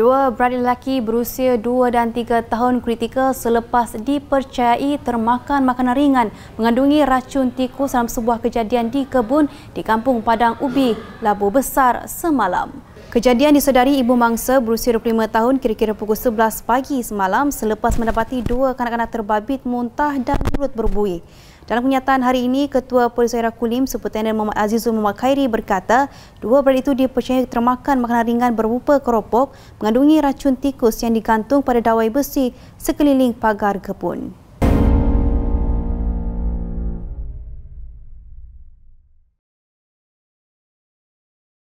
Dua beradik lelaki berusia 2 dan 3 tahun kritikal selepas dipercayai termakan makanan ringan mengandungi racun tikus dalam sebuah kejadian di kebun di Kampung Padang Ubi, Labu Besar semalam. Kejadian disedari ibu mangsa berusia 25 tahun kira-kira pukul 11 pagi semalam selepas mendapati dua kanak-kanak terbabit muntah dan mulut berbuih. Dalam kenyataan hari ini, Ketua Polis Daerah Kulim Supertender Muhammad Azizul Muhammad Khairi berkata, dua berat itu dipercayai termakan makanan ringan berupa keropok mengandungi racun tikus yang digantung pada dawai besi sekeliling pagar kebun.